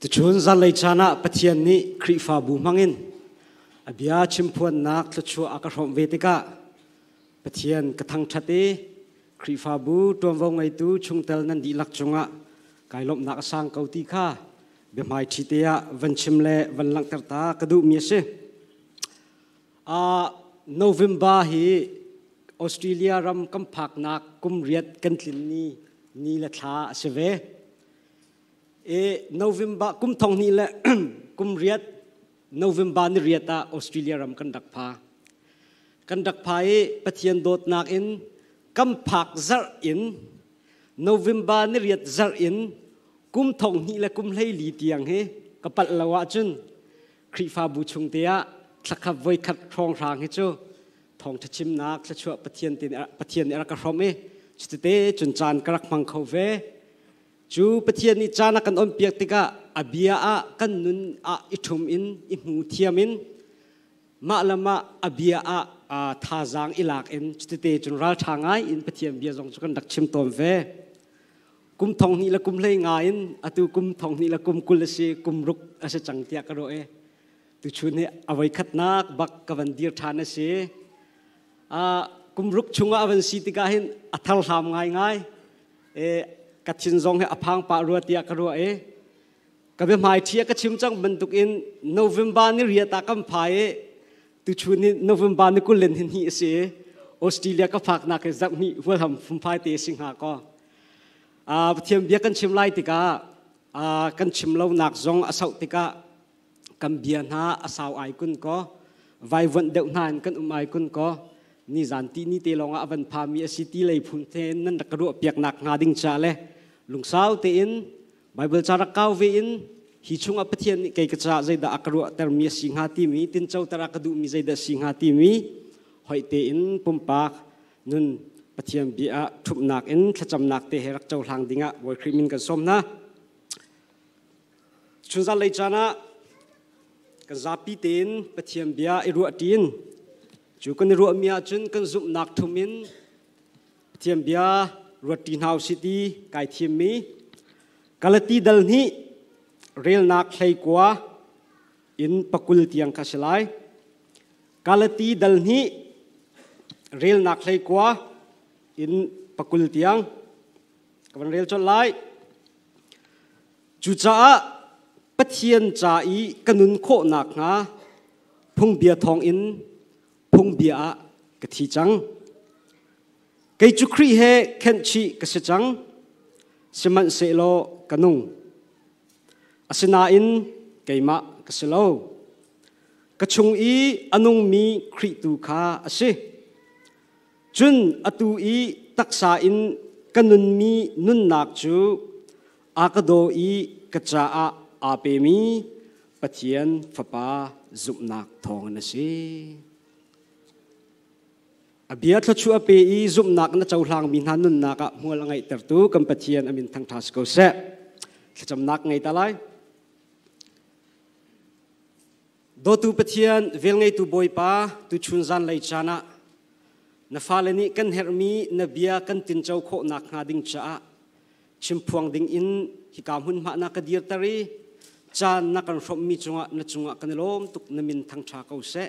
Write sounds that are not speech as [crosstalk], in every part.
ti chun zan lei chana pathian ni khri fa bu mangin abia chimpuan nak tla chu aka rom ve te ka pathian ka thang thate fa bu tom vong ngay tu chung tel nan di lak chunga kai lom nak sang kau ti kha be mai chi te ya van chim le van lang tar ta ka du mi se a november hi australia ram kam phak nak kum riat kan tlin ni ni la tha se ve เอโนเวมบากุมทองนี่แหละกุมเรียดโนเวมบานเรียตาออสเตรเลียรำกันดักพากันดักพายปะเทียนโดดนักอินกัมพักจัดอินโนเวมบานเรียดจัดอินกุมทองนี่แหละกุมไหลลีเตียงเฮกับปัดละวะจุนครีฟาบูชงเตียสักขับว้ขัดครองรางให้จูทองชิมนักสะชัวปะเทียนตินปะเทียนอรักร้อมเอสุดเตจุนจานกระลักมังเขาเว chú bắt thiên ni cha na kan om piak tika abia à a kan nun a ithum in imu thiam in ma lama abia à a a à tha zang ilak in chite chun ral tha ngai in pathiam bia jong chu kan dak chim tom ve kum thong ni la kum lei nga in atu kum thong ni la kum kul si kum ruk ase chang tia ka ro e tu chu ne avai khat nak bak ka van dir tha na si a kum ruk chunga avan si ti hin athal ham ngai ngai e กัชินจงให้อพังปารัวเตียกรัวเอกับเปหมายเทียกัชิมจังบรรทุกอินโนเวมบานี่เรียตากันพายตุชูนี่โนเวมบานี่กุเล่นหินหีเสออสเตรเลียก็ฝากนักจักมีว่าทำฟุ่มพาเตสิงหาก็อ่าเทียมเบียกันชิมไลติกาอ่ากันชิมเล่านักจงอสาวติกากันเบียนหาอสาวไอคุณก็ไว้วันเดียวนานกันอุมาคุณก็นี่จันทินี่เตลองอวันพามีสิตีเลยพุ่งเทนนั่นกระโดดเปียกหนักงาดิ่งชาเลย lungsau te in bible chara kau ve in hi chunga pathian ke ka cha zai da akarua ter mi singha ti mi tin chau tara ka du mi zai da singha ti mi hoi te in pumpa nun pathian bi a thup nak in thacham nak te herak chau hlang dinga boy krimin kan som na chunza lei chana kan zapi te in pathian bi a iru atin chu kan ru mi a chun kan zum nak thumin pathian bi a Rotinau City kai thiam mi kalati dal ni rel nak hlei kwa in pakul tiang ka selai kalati dal ni rel nak hlei kwa in pakul tiang kawan rel chol lai chu cha pathian cha i kanun kho nak nga phung bia thong in phung bia ka thi chang กจุครีเฮเคนชีกษจังสมันเซโลกนุงอสนาอินเกมะกษโลกชุงอีอนุงมีครีตูคาอสิจุนอตูอีตักษาอินกนุนมีนุนนักจูอากโดอีกจาอาอาเปมีปะเทียนฟปาจุบนักทองนะสิ bia thla chu a pe i zum nak na chau hlang min han nun naka ah, hmual angai ter tu kam pathian amin thang thas ko se cham nak ngai ta lai do tu pathian vel ngai tu boi pa tu chun zan lai chana na fa le ni kan her mi na bia kan tin chau kho nak nga ding cha ah. chim phuang ding in hi kam hun ma na ka dir tari chan na kan rom mi chunga na chunga kan lom tuk na min thang tha ko se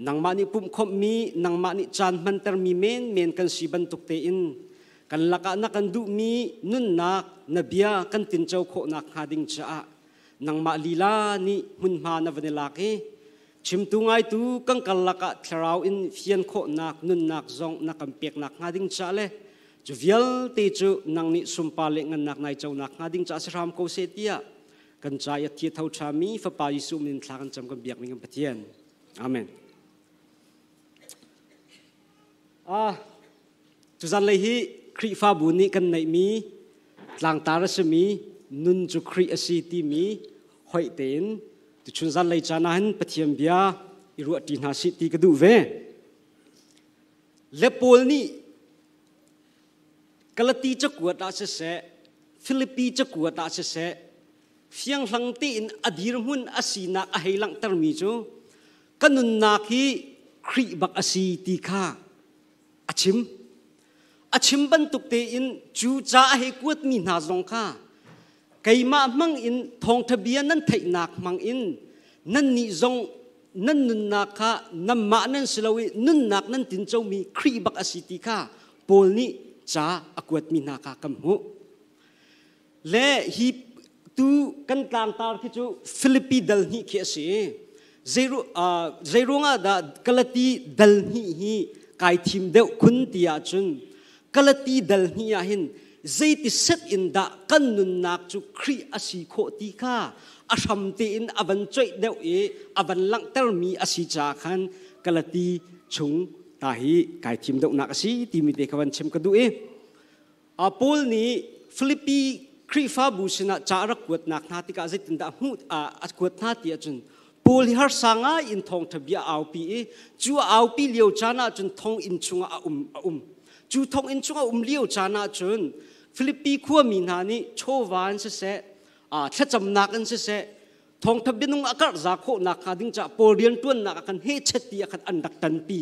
nang mani pum khom mi nang mani chan man ter mi men men kan si ban tuk te in kan laka na kan du mi nun nak na bia kan tin chau kho nak ha ding cha nang ma lila ni mun ma na la ke chim tu ngai tu kan kan laka thrau in fian kho nak nun nak zong na kam pek nak ha ding cha le chu vial te chu nang ni sumpa le ngan nak nai chau nak ha ding cha ram ko se tia kan cha ya thi thau cha mi fa pa yisu min thla kan cham kan biak mi ngam amen อาจุจันเลยฮีครีฟ้าบุนีกันในมีหลังตารสมีนุนจุครีอสีตีมีหอยเต็นตุชุนจันเลยจานาหันปะเทียมเบียอิรุอตินาสิตีกระดูเวเลปูลนี่กลตีจะกวดอาเสเสฟิลิปปีจะกวดอาเสเสฟียงหลังตีนอดีรหุนอาศีนักอเฮลังเตอร์มีจูกันนุนนาคีครีบักอาศีตีข้า achim achim ban tuk te in chu cha he kuat mi na zong kha keima mang in thong thabia nan thei nak mang in nan ni zong nan nun nak kha nam ma nan silawi nun nak nan tin chau mi khri bak asiti kha pol ni cha akuat mi na kha kam hu le hi tu kan tlang tar khi chu philippi dal ni khi ase zero zero nga da kalati dal ni hi กายทิมเดวคุณตียจุนกลตีดัลฮียหิน zai ti set in da kan nun nak chu khri asi kho ti kha asham ti in avan choi deu e avan lang tel mi asi cha khan kalati chung ta hi kai thim deu nak asi ti mi te khawan chem ka du e apol ni philippi khri fa bu sina cha rak kwat nak na ti ka zai tin da hu a kwat na ti achun bul har sanga in thong thabia au pi e chu au pi liu chana chun thong in chunga a um a um chu thong in chunga um liu chana chun philippi khu mi na ni cho wan se se a thla cham nak an se se thong thabi nung akar za kho na kha ding cha porian tuan na kan he chati khat an dak tan pi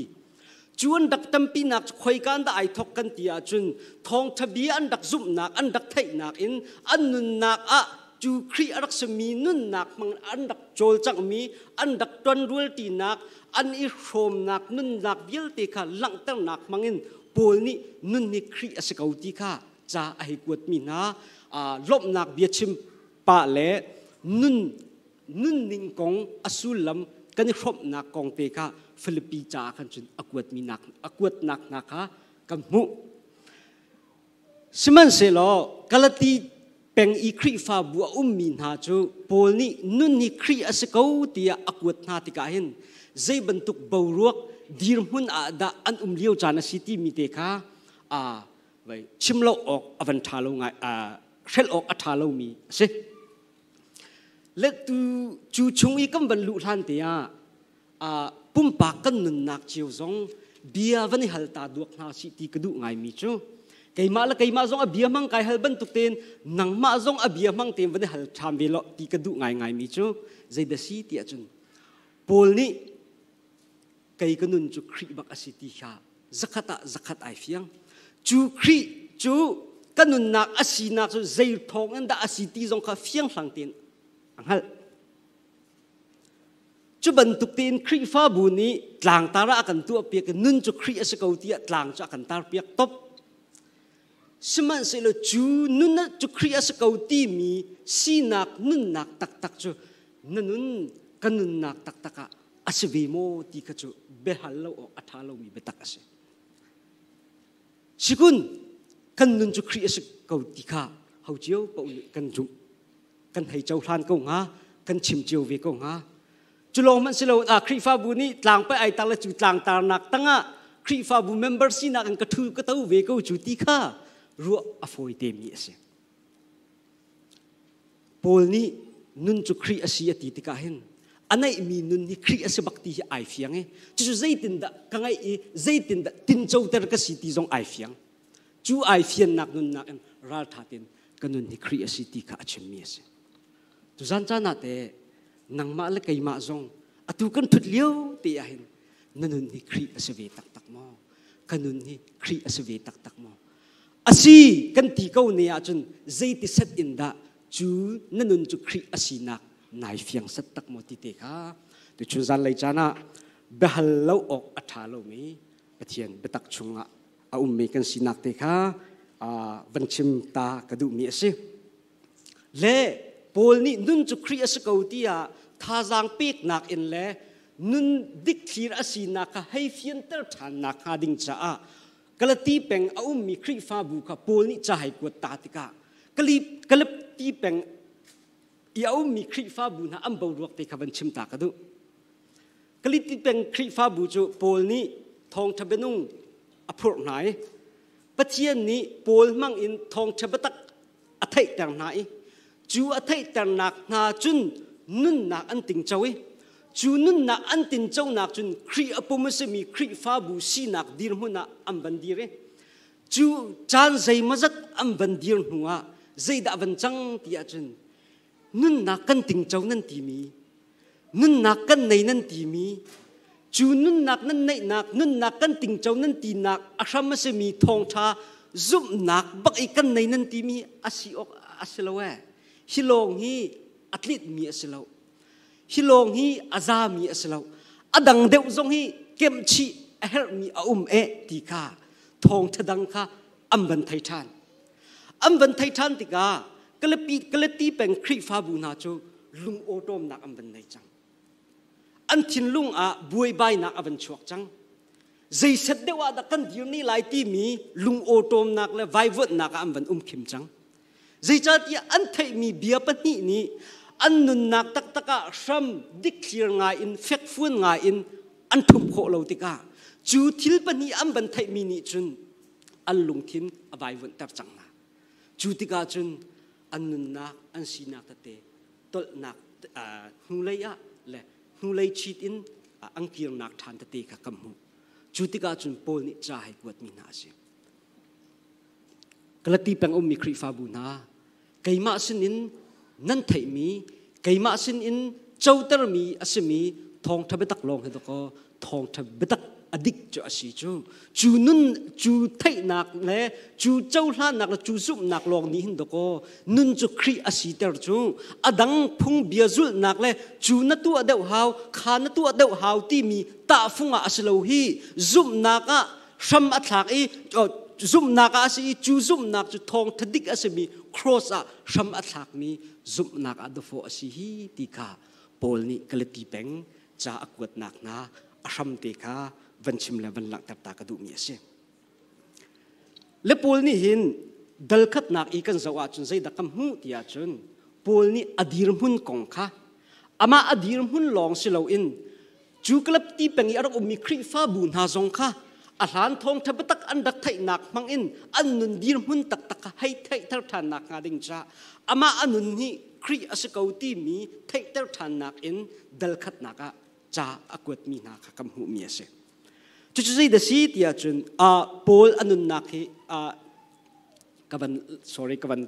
chuan dak tam pi nak khoi kan da ai thok kan tia chun thong thabi an dak zum nak an dak thai nak in an nun nak a จูครีอักษมีนุ่นนักมังอันดักโจลจังมีอันดักตวนรวลตีนักอันอิโรมนักนุ่นนักเยลตีค่ะหลังเตั้งนักมังอินปูนี่นุ่นนี่ครีอสกาวตีค่ะจะไอกวดมีนะลบนักเบียชิมปะเละนุ่นนุ่นนิงกงอสุลัมกันรบหนักกองเปค่ะฟิลิปปีจ้าคันจนอกวดมีนักอกวดนักนัะคะกันมุสมันเสลอกาลตีป็งอีครีฟาบัวอุ้มมีนาจูปอลนี่นุ่นนี่ครีอสกาูตียอากวดนาติกาเห็นเจบันตุกบาวรวกดีรมุนอาดาอันอุ้มเลี้ยวจานาซิตีมีเตคาอาไว้ชิมเลาออกอวันทาลงไงอาเชลออกอัทาลงมีสิและตูจูชงอีกัมบรรลุทันเตียอาปุ่มปากกันนุนนักเจียวซงเบียวันนี้หัลตาดวกนาซิตีกระดูไงมีจู cái mà là cái mà zong abia mang cái hal ban tuk tên nang ma zong abia mang tên vấn hal tham vi lo ti cái du ngai ngai mi chu dây da si ti chung pol ni cái cái nun kri khri bak asiti ha zakata zakat ai phiang chu kri chu cái nun nak asi nak chu zai thong đã da ti zong kha phiang hlang tên anh hal chu ban tuk tin khri fa bu ni tlang tara akan tu pek nun chu khri asakau ti tlang chu akan tar piak top สมันสิลจูนุนนะจุครียสกาวตีมีสีนักนุนนักตักตักจูนันนุนกันนุนนักตักตักะอาศวีโมตีกจูเบฮัลโลอัฐาโลมีเบตักเสสิกุนกันนุนจุครียสกาวตีข้าเฮาเจียวปะอุกันจูกันให้เจ้าทานกงฮะกันชิมเจียวเวกงฮะจุลองมันสิลอาครีฟาบุนี่ต่างไปไอตาละจูต่างตานักตั้งอะครีฟาบุเมมเบอร์สีนักกันกระทูกระเต้าเวกจูตีข้า ru afoi te mi ase pol ni nun chu khri asi ati tika hin anai mi nun ni khri ase bakti hi ai fiang e chu zaitin da kangai e zaitin da tin chau ter ka si ti jong ai fiang chu ai fian nak nun nak en ral thatin kanun ni khri asi ti ka achim mi ase tu zan cha na te nang ma le kai ma jong atu kan thut liu ti ahin nanun ni khri ase ve tak tak mo kanun ni khri ase ve tak tak mo asi kan ti ko ni a chun zai ti set in da chu nanun chu khri asi nak nai fiang sat tak mo ti te kha tu chu zan lai chana behal lo ok atha lo mi pathian betak chunga a um me kan sinak te kha a van chim ta kadu mi ase le pol ni nun chu khri as ko ti a tha jang pek nak in le nun dik thir asi nak ha hei fian ter than nak ha ding cha a กลตีเป็งอุ้มมีครีฟ้าบุกปูนี่จะให้กวดตาติกากลีกลตีเป็งอุมมีครีฟ้าบุนะอันบรวกติขบันชิมตากระดูกลีตีเป็งครีฟ้าบุจูปูนี่ทองทะเบนุ่งอภรไหนปจเจียนนี้ปูนมั่งอินทองทะเบตักอัทยแตงไหนจูอัทยแตงหนักนาจุนนุ่นหนักอันติงเจ้า chunun na antin chau nak chun khri apuma se mi kri fa bu si nak dir mu na am ban dire chu chan zai mazat am ban dir nuwa zai da van chang ti a chun nun na kan tình chau nan ti mi nun na kan nei nan ti mi chu nun nak nan nei nak nun na kan ting chau nan ti nak asham se mi thong cha zum nak bắc i kan nei nan ti mi asi ok asilawe hilong hi atlit mi asilawe ฮิลงฮีอาซามีอัสลาอดังเดวซงฮีเกมชีเฮลมีอุมเอติกาทองทดังคาอัมบันไททันอัมบันไททันติกากลปีกลตีเป็นครีฟาบูนาโจลุงโอตอมนักอัมบันไนจังอันทินลุงอาบวยใบนักอัมบันชวกจังใจเสด็จว่าดักันเดียวนี้หลายที่มี ลุงโอตอมนักและไวเวิร์ดนักอัมบันอุ้มเข็มจังใจจัดยาอันไทมีเบียปนี่นี้ an nun nak tak taka sham dik clear nga in fek fun nga in an thum kho lo tika chu thil pani am ban thai mi ni chun an lung thin abai vun tar chang na chu tika chun an nun nak an si nak ta te ah, tol nak nu lei a le nu lei chit in ang kir nak than ta te ka kam mu chu tika chun pol ni cha hai kwat mi na si kalati pang om mi khri fa bu na kaima in นั่นไทยมีเกมาสินอินเจ้าเตร์มีอาศัยมีทองทับตักลงให้ตัวก็ทองทับตักอดิตจะอาศัยจูจูนุ่นจูไทยหนักเลยจูเจ้าหลานหนักละจูซุ่มหนักลองนี้เห็นตัวก็นุ่นจูครีอาศัยเติร์จูอดังพงเบียจุลหนักเลยจูนัตัวเดาหาวขานัตัวเดาหาวที่มีตาฟุงอาศัยเลวฮีซุ่มหนักอะชมอัตลักอีจ zoom นักอาศัยจู zoom นักจูทองทดิกอาศัยมี cross อะชมอัตลักนี้ zoom นักอัตโฟอาศัยตีกาปอลนี่กลตีเป็งจะอากวดนักนะอาชัมตีกาวันชิมเลวันหลังตับตากระดูมีเสียและปอลนี่เห็นดัลขัดนักอีกันสวัสดิ์จนใจดักคำหูตีอาจนปอลนี่อดีรมุนกองค่ะอามาอดีรมุนลองสิเราอินจูกลับตีเป็งอีอารมณ์มีครีฟ้าบุญหาจงค่ะ a hlan thong tha batak an dak thai nak mang in an nun dir mun tak tak hai thai thar than nak nga ding cha ama anun hi kri asakauti mi thai thar than nak in dal khat naka cha akwat mi na kha kam hu mi ase chu chu zai da si tia chun a pol anun nak hi a kaban sorry kaban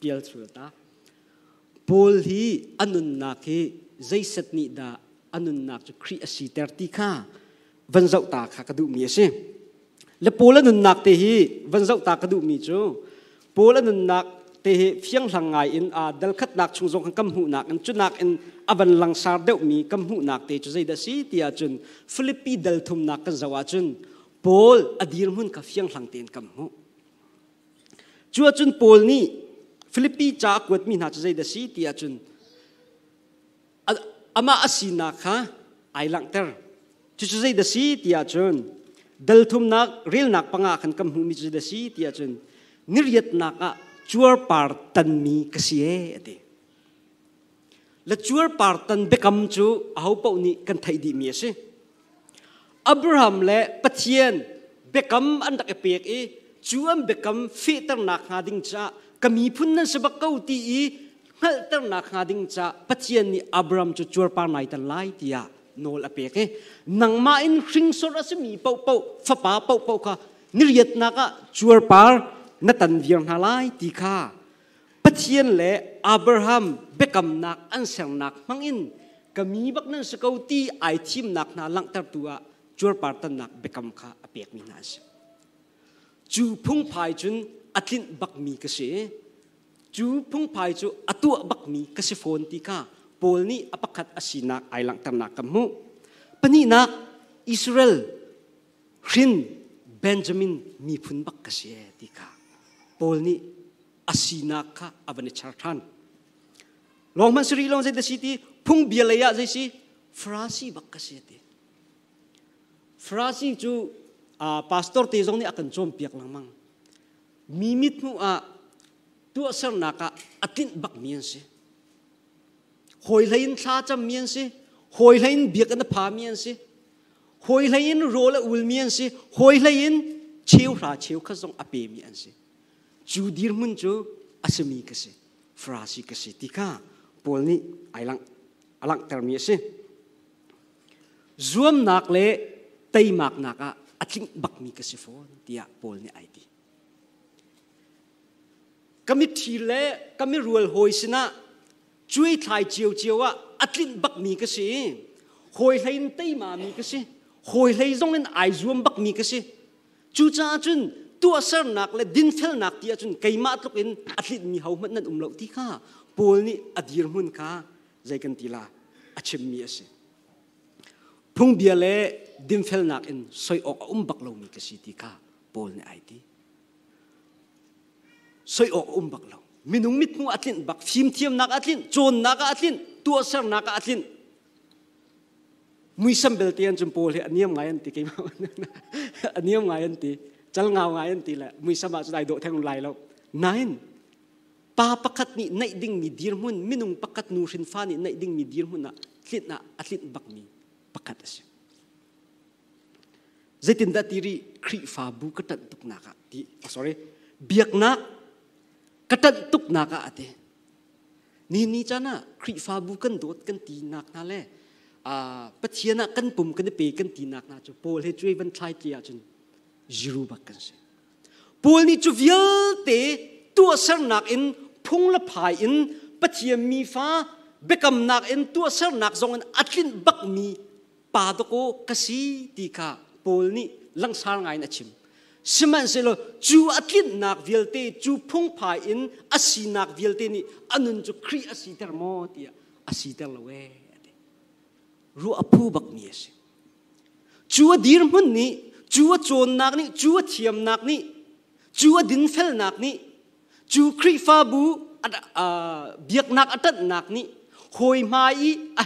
pial chu ta pol hi anun nak hi zai sat ni da anun nak chu kri asi ter ti kha văn dậu ta khá cái đủ mi xí là bố là nền nạc tê hi văn dậu ta cái đủ mi chứ bố là nền nạc tê hi phiang lăng ngài in à đal khát nạc chung dòng hàng cầm hụ nạc in chút nạc in à văn lăng sar đeo mi cầm hụ nạc tê chú dây đa xí tìa chun Philippi đal thum nạc cái dầu chun bố adir hun cả phiang lăng tên cầm hụ chúa chun bố ni Philippi cha quật mi nạc chú dây đa xí tìa chun ama asina kha ai lang ter chu chu zai da si tia chun dal thum nak ril nak panga khan kam hu mi chu da si tia chun niriat nak a chuar par tan mi kasi e ati la chuar par tan bekam chu ahau pau ni kan thai di mi ase abraham le pathian bekam an dak e pek e chuam bekam fi tar nak ha ding cha kami phun nan se ba kau ti i ngal tar nak ha ding cha pathian ni abraham chu chuar par nai tan lai tia nol apeke nang ma in sor asimi pau pau fa pa pau pau kha ni na ka chuar par na tan viang halai ti kha pathian le abraham bekam nak an nak mangin kami bak nan sakauti ti ai thim nak na lang tar tua chuar par tan nak bekam kha a pek mi na se chu phung phai chun atlin bak mi ka se chu phung phai chu atua bak mi ka se phone ti kha polni apakat asinak ailang ternak kamu peninak Israel rin Benjamin Mi pun bak kasih eh, tika polni asinaka abane chartan long man sri long zai city pung bialaya zai si frasi bak kasih eh, frasi uh, pastor tezong zong ni akan jom piak mang. mimit mu a tu asar naka atin bak mian hồi lấy tha chăm miên si hồi lấy biết anh phá miên si hồi lấy rô là ul miên si hồi lấy chiếu ra chiếu khát dòng áp miên si chú dir mun chú asmi cái si phra si cái si tika bol ni ai lăng alang ter mi si zoom nak le tây mak naka atling bak mi cái si phone tia bol ni ai ti kami thile kami rual sina chui thai chiều chiều á ắt atlin bak mi cái gì hồi lấy tay mà mi cái gì hồi lấy giống lên ai zoom bak mi cái gì chú cha chun tua sar nak le din thel nak tia chun cây ma tlok ắt atlin mi hầu mất nan um lo thì kha pol ni diệt hun kha zai kan tila achim mi ase phung bia lệ din thel nak in soi ok um bak lo mi cái gì thì kha pol ni ai đi, soi ok um bak lo minung mit nu atlin bak phim thiam nak atlin chon nak atlin tua ser nak atlin mui sam bel tian chum pol he aniam ngai an ti ke [laughs] aniam ngai an ti chal ngao ngai an ti la mui sam ba dai do thang lai lo nine pa pakat ni nai ding mi dir mun minung pakat nu shin fa ni nai ding mi dir mun na tlit na atlit bak mi pakat as zaitin da tiri kri fa bu katan tuk na ka ti oh, sorry biak nak katan tuk na ka ate ni ni chana kri fa bu kan dot kan ti nak na le a pathiana kan pum kan pe kan ti nak na chu pol he chui ban thai ti a chun jiru ba kan se pol ni chu vial te tu sar nak in phung la phai in pathia mi fa bekam nak in tu sar nak zong an atlin bak mi pa to ko kasi ti ka pol ni lang sar ngai na chim siman se lo chu nak vialte chu phung pha in asi nak vialte ni anun chu khri asi ter mo tia ya, asi ter lo we ru apu bak ni ase chu dir mun ni chu chon nak ni chu thiam nak ni chu din fel nak ni chu kri fa bu at biak nak atat nak ni hoi mai a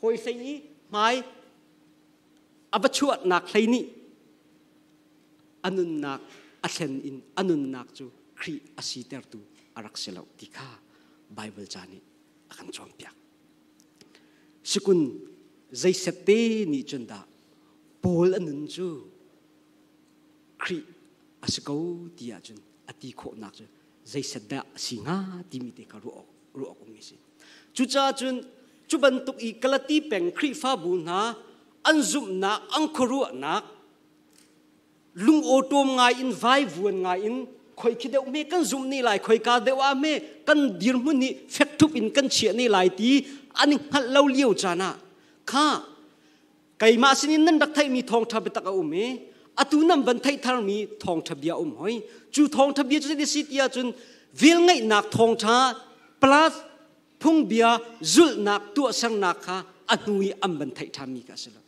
hoi sei mai abachuat nak lai ni anunnak athen in anunnak chu khri asiter tu arak selo tika bible chani akan chom piak sikun zaisete ni chunda pol anun chu khri asiko tia chun ati kho nak chu zaisada singa timite te ka ruok ruok mi si chu cha chun chu tuk i kalati peng khri fa bu na anzum na angkhuru nak ลุงโอตวงายอินไววนงายอินคอยคิดเดวเม่กันซุมนี่ไหลคอยกาเดว่าเม่กันดีรมุนี่เฟกทุบอินกันเชียนี่ไหลตีอันนี้ฮัลเลาเลี้ยวจานะข้าไก่มาสินนั่นดักไทยมีทองทับตะกอุเมอตุนัมบันไทยทารมีทองทับเดียอุมหอยจูทองทับเดียจะได้สิทธิ์ยาจนวิลไงนักทองทา plus พุงเบียจุลนักตัวสังนักข้าอนุยอันบันไทยทามีกัสละ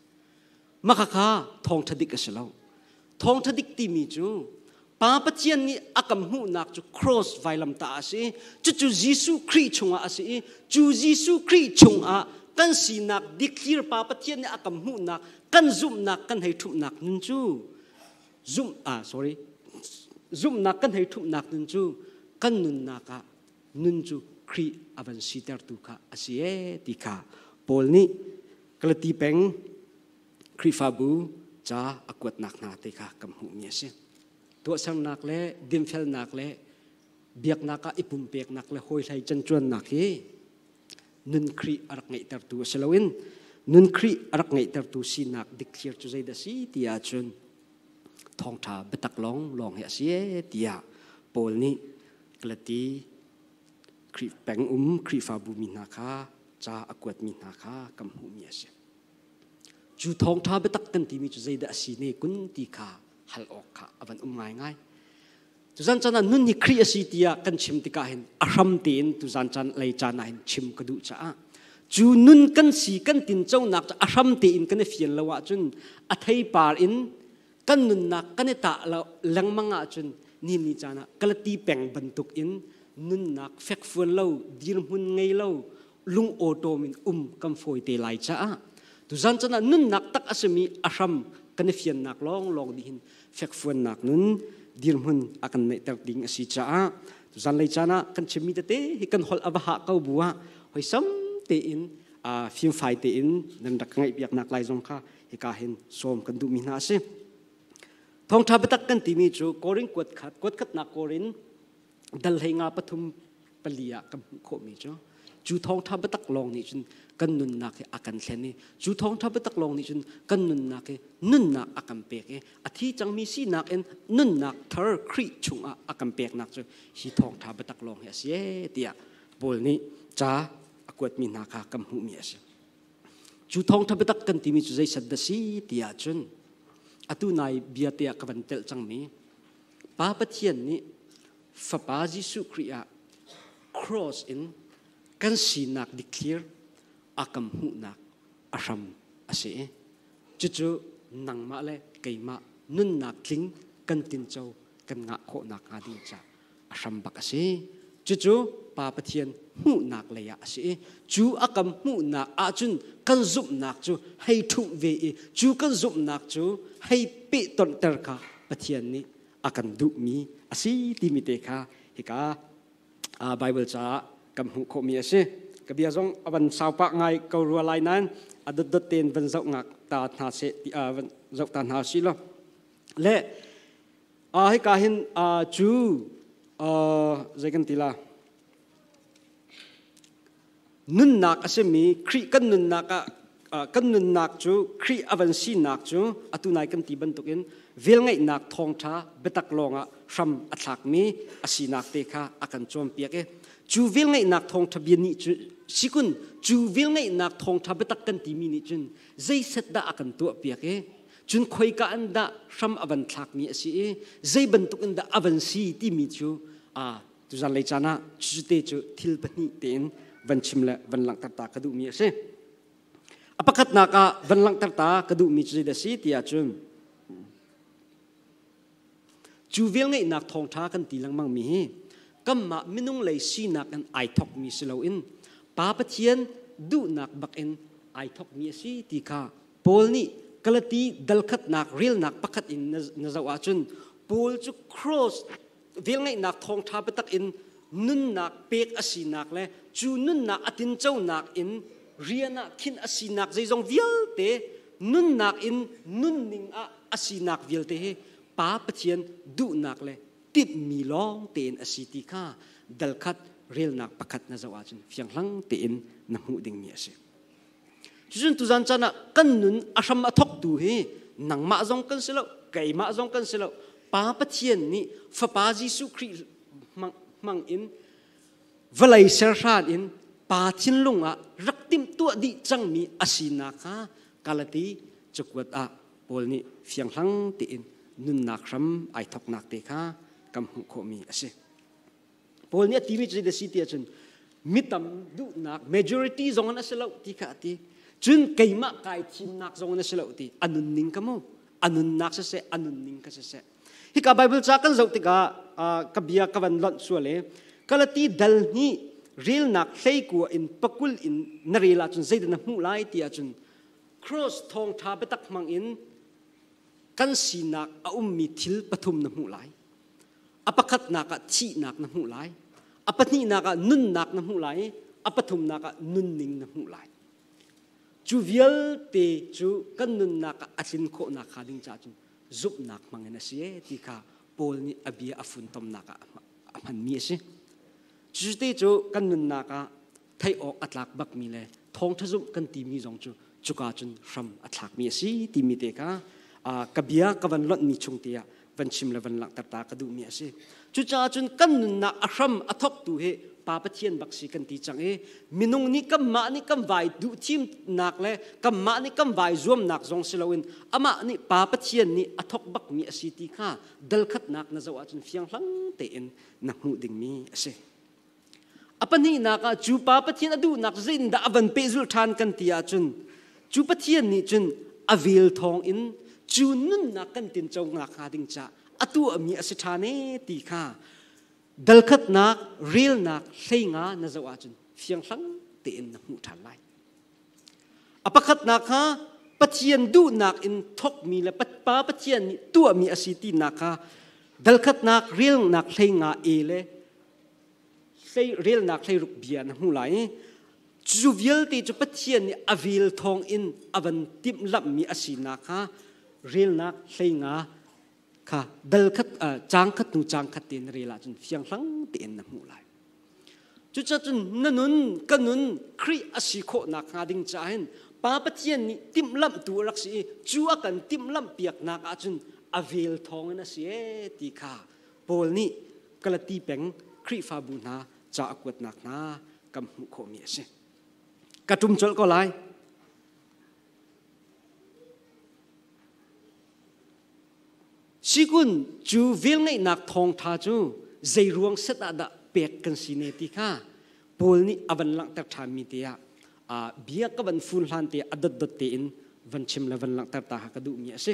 มาค่ะทองทัดิกัสละ thong tha dik ti mi chu pa pa chian ni akam hu nak chu cross vailam ta si chu chu jisu khri chunga asi chu jisu khri chunga kan si nak declare pa pa chian ni akam hu nak kan zum nak kan hei thup nak nun chu zum a sorry zum nak kan hei thup nak nun chu kan nun naka nun chu khri avan si ter tu kha asi e ti kha pol ni kalati peng khri fa bu จ้าอากวดนักนาติค่ะกำหูเมียสิตัวสังนักเลยดิมเฟลนักเลยเบียกนักอิปุ่มเบียกนักเลยหอยไหลจันจวนนักฮีนุนครีอารักไงตร์ตัวเซลวินนุนครีอารักไงตร์ตัวสีนักดิคลีร์จุใจดัสีทีาจนทองทาเบตักลองลองเฮีเสียทีาปอลนี่กลตีครีแปงอุ้มครีฟาบูมินาคาจ้าอากวดมินาคากำหูเมียเสีย chú thông tha bê tắc cần tì mi chú dây đã xì nê cún tì khá hal ọc khá avan à um ngai ngai tu zan chana à nun ni kri asi à tia kan chim tika hin ahram tin tu zan chan lei chana hin chim kadu cha a chu nun kan si kan tin chau nak cha ahram ti in kan fian lawa chun a thei par in kan nun nak kan ta lang manga chun ni ni chana kalati peng bantuk in nun nak fek fuan lo dir hun ngei lo lung auto min um kam foi te lai cha tu zan chana nun nak tak asami ahram kan fian nak long long di hin fek fuan nak nun dir mun akan nei tak ding asi cha a tu zan lei chana kan chimi te te hi kan hol abaha kau buwa hoi sam te in a phim phai te in nan rak ngai biak nak lai zong kha hi ka hin som kan du mi na se thong tha batak kan ti mi chu korin kwat khat kwat khat na korin dal hei nga pathum palia kam kho mi chu จูทองทับตักลองนี่จนกันนุนนักอากันเซนี่จูทองทับตักลองนี่จนกันนุนนักนุนนักอากันเปียกอทีิจังมีสีนักเอ็นนุนนักเธอครีชุงอากันเปียกนักจูฮีทองทับตักลองเฮียเสียเตียบอลนี่จ้าอากวดมีนักกำหูมีเสียจูทองทับตักกันที่มีจูใจสัตดสีเตียจนอะตุนายเบียเตียกวันเตลจังมีป้าปะเทียนนี่ฟ้าปจิสุครียาครอสอิน kan sinak clear, akam hunak aram ase chu chu nang ma le ma nun nak king kan tin chau kan nga kho nak adi cha aram bak ase chu chu pa pathian hu nak le ya ase chu akam hu nak a chun kan zup nak chu hay thu ve e chu kan zup nak chu hay pe ton ter kha pathian ni akan du mi ase ti mi te kha hika a bible cha cầm hùng khổ mía xí, cái bia giống vẫn sau bạc ngay câu rùa lại nan ở à, đất đất tiền vẫn dậu ngạc ta thả xe à vẫn dậu ta thả xe lo lệ à hay cả hin à chú à dây cần là, nun nạc ase mi kri cân nun nạc à cân nun nạc chú kri avan si nạc chú à tu này cần tì bận tục in vil ngay nạc thong cha betak longa sham athak mi asi nạc te kha akan chom piak e chu vil ngai nak thong thabi ni chu sikun chu vil ngai nak thong thabe tak kan ti mi ni chun zai set da akan tu pia ke chun khoi ka an da sham avan thak mi si e. zai ban tuk an da avan si ti mi chu a tu zan lai chana chu te chu thil pani ten van chim la van lang tar ta ka du mi se apakat na ka van lang tar ta ka du mi chu da si ti a chun chu vil ngai nak thong tha kan ti lang mang mi kamma minung lei sinak an ai thok mi silo in pa pathian du nak bak in ai thok mi si ti kha pol ni kalati dalkhat nak ril nak pakhat in na zawa chun pol chu cross vil ngai nak thong tha patak in nun nak pek asi nak le chu nun nak atin chau nak in riana kin asi nak zai zong vial te nun nak in nun ning a asi nak vial te he pa pathian du nak le tip mi long a asiti ka dal khat rel nak pakhat na zawa chun fiang lang te in na mu ding mi ase chun tu zan chana kan nun asham athok tu he nang ma zong kan selo kai ma zong kan selo pa pathian ni fa pa su khri mang mang in valai ser shat in pa chin lunga tim tu di chang mi asina ka kalati chukwat a polni fiang lang te in nun nak ram ai thok nak te kha kam hu kho mi ase pol ne timi chi de si ti chun mitam du nak majority zong na selo ti kha ti chun keima kai chim nak zong na selo ti anun ning kamo anun nak se se anun ning ka se se hi ka bible cha kan zau ti ka ka bia ka van lon su le ti dal ni real nak sei ku in pakul in narila chun zaid na mu lai ti chun cross thong tha betak mang in kan si nak a um mi thil pathum na mu lai apakhat naka chi nak na hmu lai apatni naka nun nak na hmu lai apathum naka nun ning na hmu lai chu vial pe chu kan nun naka atlin kho na khaling cha chu zup nak mangena si ti kha pol ni abia afun tom naka aman mi si chu te chu kan nun naka thai ok atlak bak mi le thong thazum kan ti mi jong chu chuka chun ram atlak mi si ti mi te ka kabia kavan lot ni chung tia วันชิมละวันหลังตาตากระดูมีสิจุจ้าจุนกันนุนนาอารมอทกตูเฮป้าปเทียนบักสีกันตีจังเอมินงนี่กัมมานี่กัมไวดูทีมนักเลยกัมมานี่กัมไวรวมนักจงสลาวินอามานี่ป้าปเทียนนี่อทกบักมีสิตีข้าดลขัดนักนะจาวจนเฟียงหลังเตนนักหูดิงมีสิอปนี่นักจูป้าปเทียนดูนักจินดาวันเปจุลทานกันตีอาจนจูปเทียนนี่จุนอวิลทองอินจูนุนนักกันตินจงนักหาดิงจ่าอตัวมีอสิทานีตีข้าดัลขัดนักเรียลนักเสียงานะจะว่าจุนเสียงสังเตียนนักมุทันไลอปะขัดนักฮะปัจเจียนดูนักอินทกมีและปัจปาปัจเจียนตัวมีอสิตีนักฮะดัลขัดนักเรียลนักเสียงาเอเลเสียเรียลนักเสียรุกเบียนหูไหลจูเวลตีจูปัจเจียนอวิลทองอินอวันติมลับมีอสินักฮะรีลนักเลงห์ค่ะเดลคัดจางคัดนูจางคัดเตียนรีลาจนเสียงสังเตียนนำมูไหลจุดจะจนนั่นนุนกันนุนครีอสิโคนักงาดิ้งใจเห็นป้าปเทียนนี่ติมลำตัวรักสีจูวกันติมลำเปียกนักอาจนอาวิลทองน่ะเสียตีค่ะโอลนี่กระตีเปงครีฟาบุนาจะกวดนักนากำหุโคมีเสกระตุมจลก็ไล sigun chu vil ngai nak thong tha chu zai ruang set da da pek kan si ne ti kha pol ni avan lang tak tha mi te ya a bia ka ban fun hlan te adat dat te in van chim la van lang tak ta ha ka du mi ase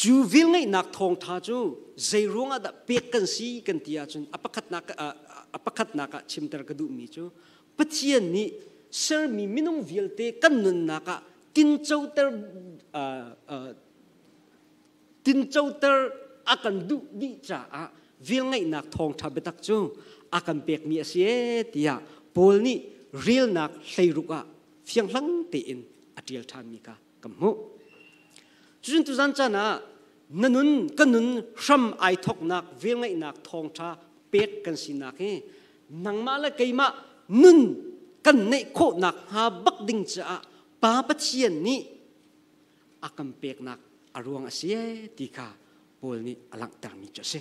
chu vil ngai nak thong tha chu zai ruang da pek kan si kan ti ya chun apakat nak apakat nak chim tar ka du mi chu pathian ni ser mi minung vil te kan nun naka tin chau tar tin châu tơ a kan du di cha a vil ngai nak thong tha betak chu a kan pek mi ase tia pol ni real nak sei ruka phiang hlang te in atial tha mi ka kam ho chun tu zan cha na nanun kanun sham ai thọc nak vil ngai nak thong tha pek kan si nak he nang ma cây keima nun kan nei kho nak ha bak ding cha pa pa chien ni a kan pek nak aruang asie tika pol ni alang tang mi cho se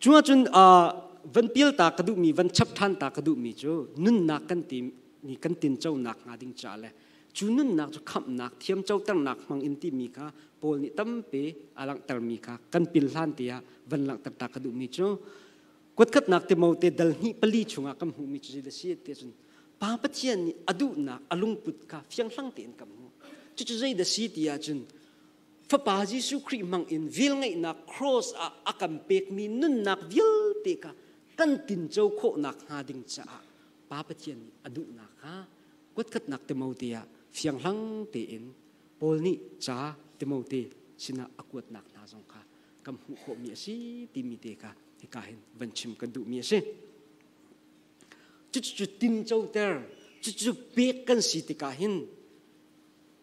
chunga chun a uh, van pil ta kadu mi van chap than ta kadu mi cho nun na kan ti ni kan tin chau nak nga ding cha le chu nun nak cho khap nak thiam chau tang nak mang in ti mi ka pol ni tam pe alang tar mi ka kan pil han ti ya van lang tar ta kadu mi cho quất khát nạc thì mau tê dal hi pali chung a kam hu mi chi de si te chun pa pa chian ni adu na alung put ka phiang lang ten kam hu chu chu zai da si ti ya chun พระปาจิสุคริมังอินวิลไงนักครอสอาอากัมเปกมีนุนนักวิลเปกะกันตินเจ้าโคนักหาดิงจ้าป้าปะเทียนอนุนักฮะกดกัดนักเตมเอาเตียเฟียงหังเตียนโปลนี่จ้าเตมเอาเตียสินะอากวดนักนาจงค่ะกำหุโคมีสิติมีเตกะที่กาเห็นวันชิมกันดูมีสิจุดจุดตินเจ้าเตอร์จุดจุดเบกกันสิติกาเห็น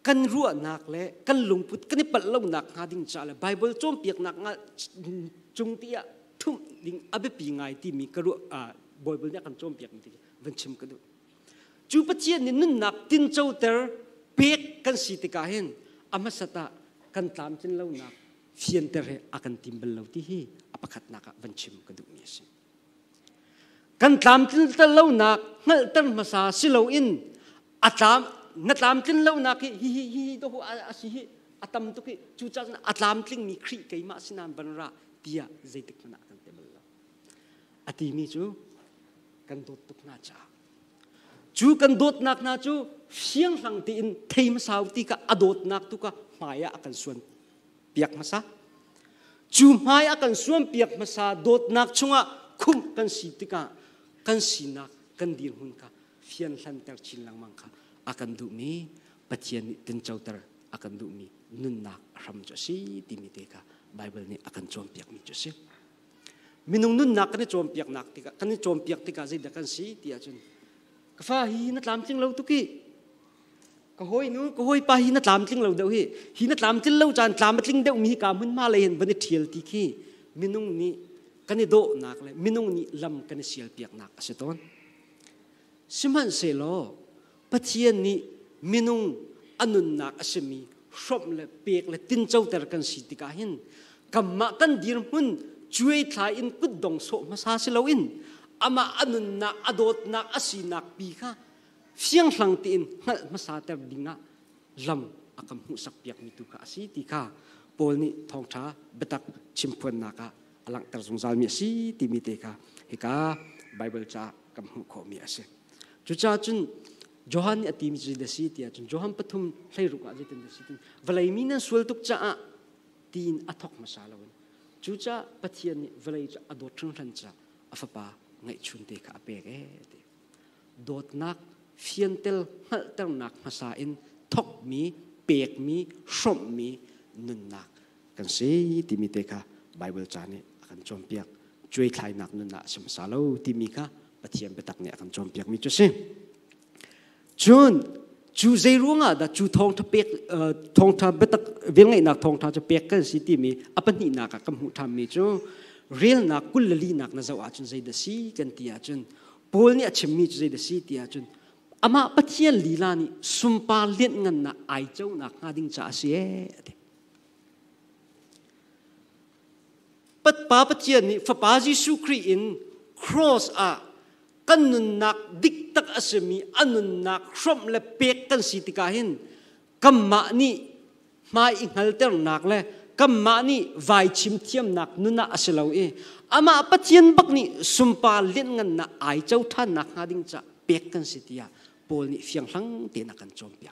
kan rua nak le kan lungput kan pal lo nak nga ding cha le bible chom piak nak nga chung tia thum ding abe pi ngai ti mi karu a bible ne kan chom piak mi ti van chim ka du chu pa chian ni nun nak tin chau ter pek kan si ti ka hen ama sata kan tam chin lo nak fian ter he akan tim bel lo ti hi apakhat nak van chim ka du ni si kan tam chin ta lo nak ngal tar masa silo in atam na tin lo na ki hi hi hi do hu a si hi atam tu ki chu cha na atlam tling mi khri ke ma sinan ban ra pia na kan te ati mi chu kan dot tuk na cha chu kan dot nak na chu siang sang ti in theim sau ka adot nak tu ka maya akan suan piak masa chu maya akan suan piak masa dot nak chunga khum kan si kan si nak kan dir hun ka fian san ter chin lang mang ka akan du mi patian tin chautar akan du mi nun nak ram cho si ti mi te ka bible ni akan chom piak mi cho si minung nun nak kan chom piak nak ti ka kan chom piak ti ka zai da kan si ti a chun ka fa hi na tlam ching lo tu ki ka hoi nu ka hoi pa hi na tlam ching lo deu hi hi na tlam ching lo chan tlam ching deu mi ka mun ma le hen ban thiel ti ki minung ni kan do nak le minung ni lam kan sial piak nak aseton siman selo pathian ni minung anun asemi shop le pek le tin chau ter kan si tika hin kamma kan dir hun chuei thla in kut dong so ma sa si in ama anunna na adot na asi nak pi kha siang thlang ti in ma sa ter dinga lam akam hu sak piak mi tu ka asi ti pol ni thong tha betak chimpon na ka alang ter sung zal mi si ti mi te ka hika bible cha kam hu kho mi ase chu cha chun Johan a tim ji da si ti achun Johan pathum thlai ruka ji tin da si tin valai mi nan sual tuk cha a tin a thok ma sa lawan chu cha pathian ni valai cha adot thung thlan cha afa pa ngai chun te kha pe ge te dot nak fian tel ngal tar nak ma sa in thok mi pek mi shom mi nun nak kan se ti mi te kha bible cha ni kan chom piak chui thlai nak nun na sam sa lo ti mi kha pathian betak ne kan chom piak mi chu se จุนจูใจรู้ง่ะแต่จูทองทับเปกเอ่ทองทับเบตักเวียงไงนักทองทับจะเปกกันสิทีมีอปันนี่นักกับมุทามีจูเรียนนักกุลลีนักนะจะว่าจุนใจดซีกันที่อาจุนปูนี่ชิมมีจูใจเดซีที่อาจุนอามาปัจจียนลีลานี่สุมปาเลียนเงินนะไอจ้นักงาดิ้งจ้าเสียปัจปัจจียนี่ฟ้าจีสุครีอนครอสอ่ะ kan nun nak dik tak asemi anun nak shom le pek kan siti ka hin kam ma ni mai ingal ter nak le kam ma ni vai chim thiam nak nuna aselo e ama pathian bak ni sumpa lin ngan na ai chau tha nak ha ding cha pek kan siti ya pol ni fiang hlang te na kan chom pya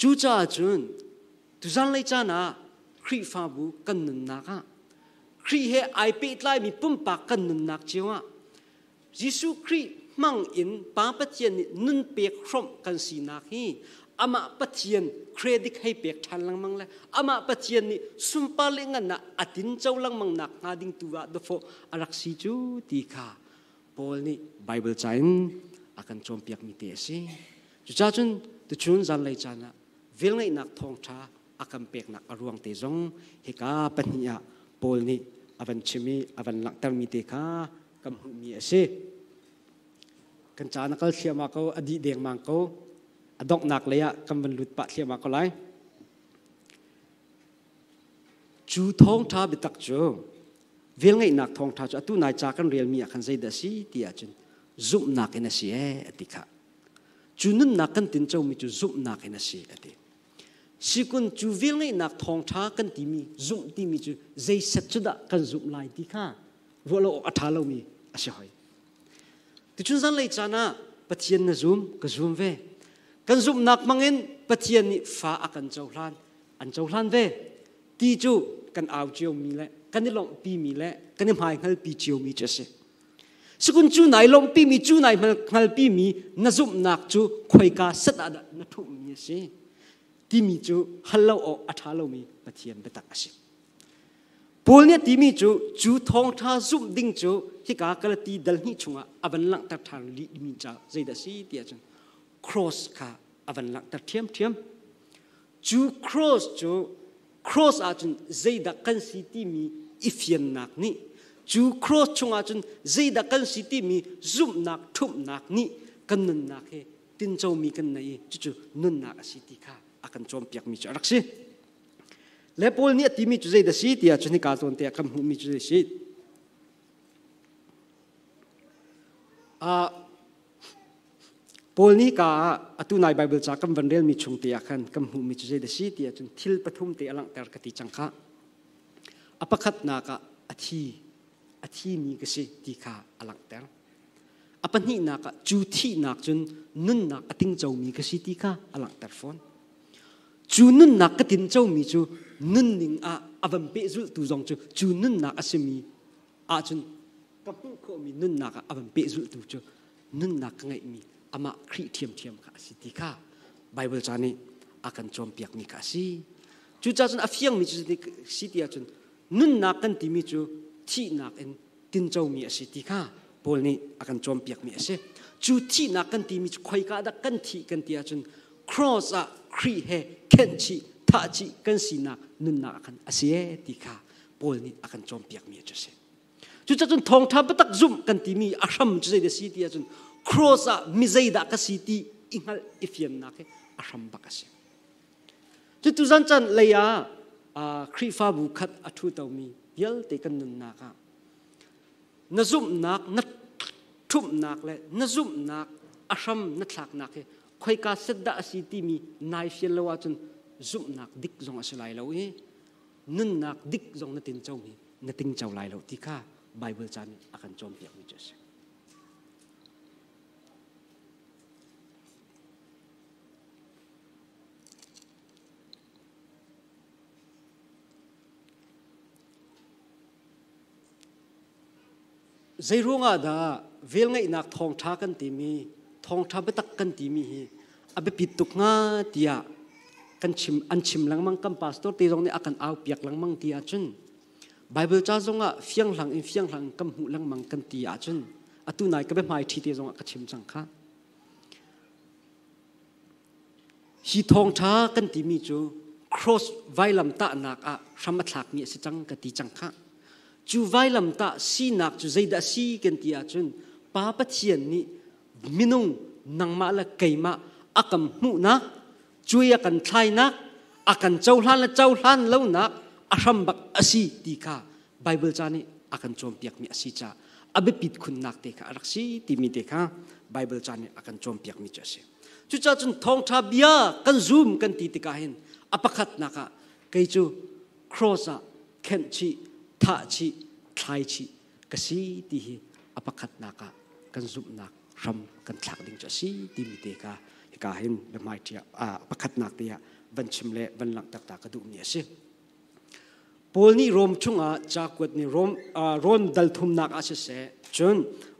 chu cha chun tu zan le cha na khri fa bu kan nun na ka khri he ai pe tlai mi pum pa kan nun nak chiwa Jisu Kri mang in pa patien nun pek khrom kan si hi ama patien credit hai pek than lang mang la ama patien ni sumpa le nga na atin chau lang mang nak nga ding tuwa do fo arak si chu ti kha Paul ni Bible chain akan chom pek mi te si chu cha chun tu chun zan lai chana vil ngai nak thong tha akan pek nak aruang te jong hika pania ya Paul ni avan chimi avan lak tar mi te kha kam hu mi ase kan cha na kal thiam ko adi deng mang ko adok nak leya kam ban lut pa thiam ko lai chu thong tha bi tak chu vel ngai nak thong tha chu atu nai cha kan real mi khan zai da si ti a chun zum nak ina si e atika à chu nun nak kan tin chau mi chu zum nak ina si ati si kun chu vel ngai nak thong tha kan ti mi zum ti mi chu zai set chu da kan zum lai ti kha volo a tha lo mi a se hoi ti chun zan lei chana pathian na zum ka zum ve kan zum nak mangin pathian ni phá a kan chau hlan an chau hlan ve ti chu cần áo chiu mi le cần đi long pi mi le kan ni mai ngal pi chiu mi che se sukun chu này long pi mi này mà ngal pi mi na zum nak chu khoi ka sat ada na thu mi se ti mi chu hal lo o a mi pathian be tak a se pol ne ti mi chu chu thong tha zum ding chu hi ka kala ti dal ni chunga aban lang ta thar li mi cha zai da si ti chan cross ka aban lang ta thiam thiam chu cross chu cross a chun zai da kan si ti mi ifyan nak ni chu cross chunga chun zai da kan si ti mi zum nak thum nak ni kan nan nak he tin chau mi kan nai chu chu nun nak si ti kha akan chom piak mi cha rak si เลปอลนี่ตทีมีจุดใจดสีเดียชนิกาตนเตีคำหูมีจุดจสีอาปลนี่กาอตุนายไบเบิลจากคำวันเรียนมีชงเตียขันคำหูมีจุดใจดสีเดียจนทิลปฐุมเตียลังเตอร์กติจังคะอปคัตนากะอธีอธีมีกษิตีคาอลังเตอร์อินินากะจุทีนักจนนุนนักอติงเจ้ามีกษิตีคาอลังเตอร์ฟอน chu nun nak ka tin mi chu nun ning a avam pe zul tu zong chu chu nun nak semi, a chun kapung ko mi nun nak avam pe zul tu chu nun nak ngai mi ama kri thiam thiam ka si ti kha bible chani akan chom piak mi ka si chu cha chun afiang mi chu si ti a chun nun nak kan ti mi chu thi nak en tin chau mi a si ti kha pol ni akan chom piak mi ase chu thi nak kan ti mi chu khoi ka da kan thi kan ti a chun cross a kri he ken chi tha chi kan sina nun na kan asie ti kha pol ni akan chom piak mi che se chu cha chun thong tha batak zum kan ti mi asham chu de si ti chun cross a mi zai da ka si ti ingal ifyem na ke asham ba ka se chu tu zan chan le ya a kri fa bu khat a thu taw mi yel te kan nun na ka na zum nak na thum nak le na zum nak asham na thlak nak ke คอยกาสดดาสิตีมีนายเฟลลวาจนจุมนักดิกจงอสลายเราเองนุนนักดิกจงนัดติงเจ้ามีนัดติงเจ้าลายเราที่ข้าไบเบิลจานอาการจอมเพียงมิจฉาใจรู้งาดาเวลเงนักทองทากันตีมีองทับตักันตีมีฮีอาเบปิดตุกงาเตียกันชิมอันชิมหลังมังกันปาสตอร์ตีตรงนี้อาการเอาเปียกหลังมังเตียจนไบเบิลจ้ารงอ่ะเฟียงหลังอินเฟียงหลังกัมหูหลังมังกันเตียจนอาตุนายก็ไป็นไม้ที่ตีตรงอ่ะกันชิมจังค่ะฮีทองท้ากันตีมีจู cross ไว้ลำตาหนักอ่ะสมัติหลักมีสิจังกตีจังค่ะจูไว้ลำตาสีหนักจูใจดาสีกันเตียจนป้าปะเทียนนี่ minung nangma la keima akam mu na chuya kan thlai na akan chauhlan la chauhlan lo na arambak asi tika bible chani akan chom piak mi asi cha abe pit khun nak te kha araksi ti mi te kha bible chani akan chom piak mi cha se chu cha chun thong tha bia kan zoom kan ti tika hin apakhat na ka kai chu cross a khem chi tha chi thlai chi kasi ti hi apakhat na ka kan zoom nak ram kan thak ding cha si ti mi te ka ka hin le mai ti a pakhat nak ti van chim le van lang tak tak ka du ni si pol ni rom chunga cha kwat ni rom ron dal thum nak a se se chun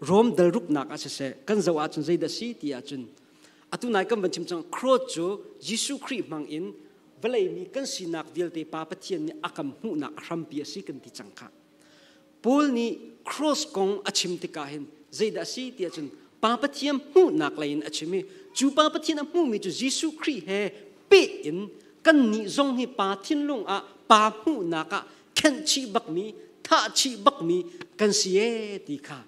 rom dal ruk nak a se se kan zawa chun zai da si ti a chun atu nai kam van chim chang kro chu jisu khri mang in velai mi kan si nak dil te pa pathian ni akam hu na ram pi si kan ti chang kha pol ni cross kong achim ti ka hin zai da si ti a chun ปาปเทียมหูนักเลนอชิมีจูปาปเทียมหูมีจูยิสุครีเฮเปินกันนิจงให้ปาทิงลงอะปาหูนักอะแคนชีบักมีท่าชีบักมีกันเสียตีค่ะ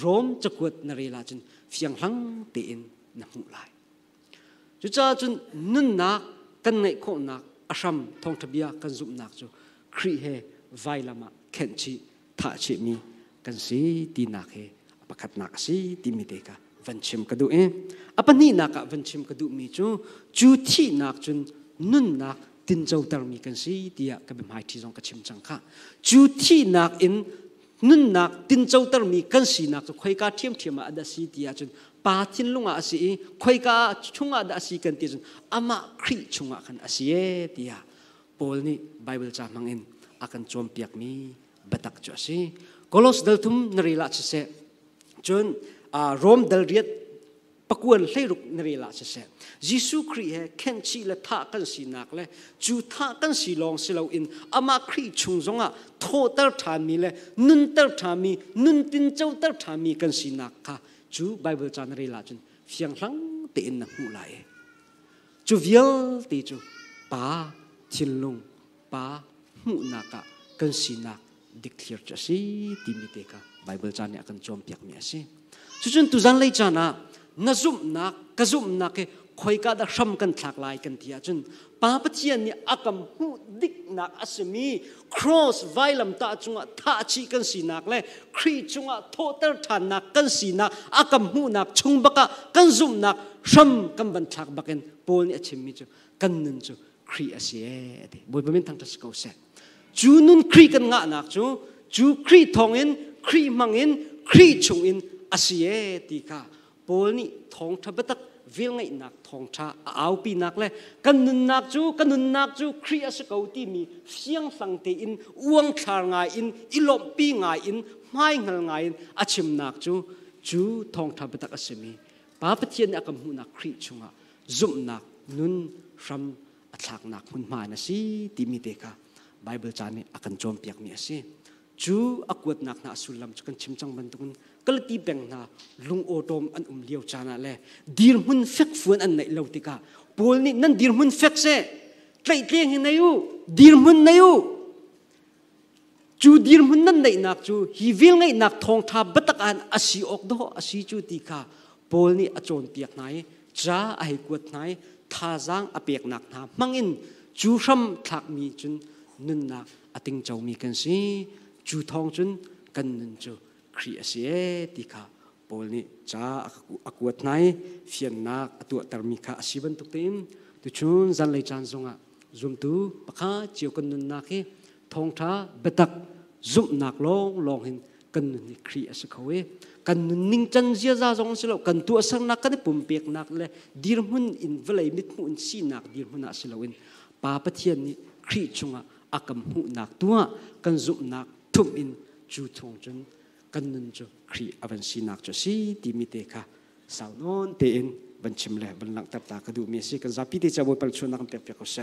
รมจะกวดนเรลาจินเฟียงหลังเปอินนัหูไลจุจ้าจนนุนนักกันในโคนักอาชมทองทบียกันจุมนักจูครีเฮไวลามะเคนชีท่าชีมีกันเสียตีนักเฮ pakat nak si timi teka vanchim kadu e apa ni nak vanchim kadu mi chu chu thi nak chun nun nak tin chau tar mi kan si tia ka bem hai thi jong ka chim chang kha chu thi nak in nun nak tin chau tar mi kan si nak chu khoi ka thiam thiam a da si tia chun pa thin lunga a si khoi ka chunga da si kan ti chun ama khri chunga kan a si e tia pol ni bible cha mangin akan chom piak mi batak chu si kolos dal thum narila chu se จนรมดลเรียดปะกวนเลรุกนเริลาเสยิสุครีเฮเคนชีและทากันสีนักเลยจูทากันสีลองสิเลาอินอามาครีชุ่งซงอ่ะโทเตอร์ทามีเลยนุนเตอร์ทามีนุนตินเจ้าเตอร์ทามีกันสีนักค่ะจูไบเบิลจานเริลาจนเสียงสังเตนนักมุลไลจูเวลตีจูป้าทิลุงป้ามุนักกันสีนักดิคลิร์จะสีติมิเตกา Bible chan ya kan chom piak mi asi chuchun tuzan lei chana na zum na ka zum na ke khoi ka da sham kan thak lai kan tia chun pa pa chian ni akam hu dik na asmi cross vailam ta chunga tha chi kan si nak le khri chunga thotar than na kan si na akam hu nak chung baka kan zum na sham kan ban thak baken pol ni achim mi chu kan nun chu khri asi e boi pamin thang ta sikaw se chu nun khri kan nga nak chu chu khri thongin khi mang in khi chung in asie tika pol ni thong tha batak vil ngai nak thong tha au pi nak le kan nun nak chu kan nun nak chu khri as ko ti mi siang sang te in uang thar nga in ilom pi nga in mai ngal nga in achim nak chu chu thong tha batak asimi pa pathian akam hu nak khri chunga zum nak nun ram athak nak hun ma na si ti mi te ka bible chani akan chom piak mi ase chú akuat nak na sulam chukan chimchang bantukun kalati beng na lung otom an um liao chana le dir mun fek fun an nei lo tika pol ni nan dir mun fek se trai tleng hi nayu dir mun nayu chu dir mun nan nei nak chu hi vil ngai nak thong tha batak an asi ok do asi chu tika pol ni achon piak nai cha ai kuat nai tha jang apek nak na mangin chu sham thak mi chun nun nak ating chau mi kan si จูทองจุนกันนันจูครีเสียติค่ะปอลนี่จ้าอากูอัดไหนเฟียนนักตัวตรมิค่ะสิบันตุกเต็มตุชุนจันเลยจันทรงอ่ะ zoom tu pakha chiu kan nun na khi thong tha betak zum nak long long hin kan nun ni khri as khoe kan nun ning chan zia za jong silo kan tu asang nak kan pum pek nak le dir hun in velai mit mu in si nak dir hun a silo in pa pathian ni khri chunga akam hu nak tua kan zum nak ทุ่มอินจูทงจนกันนุนจะครีอวันสีนักจะสีดีมิเตค่ะสาวนนเตอนบัญชิมเล่บันลังตับตากระดูเมสิกันซาพิติจะบวเปลลชวนนักเปียกเพียกเส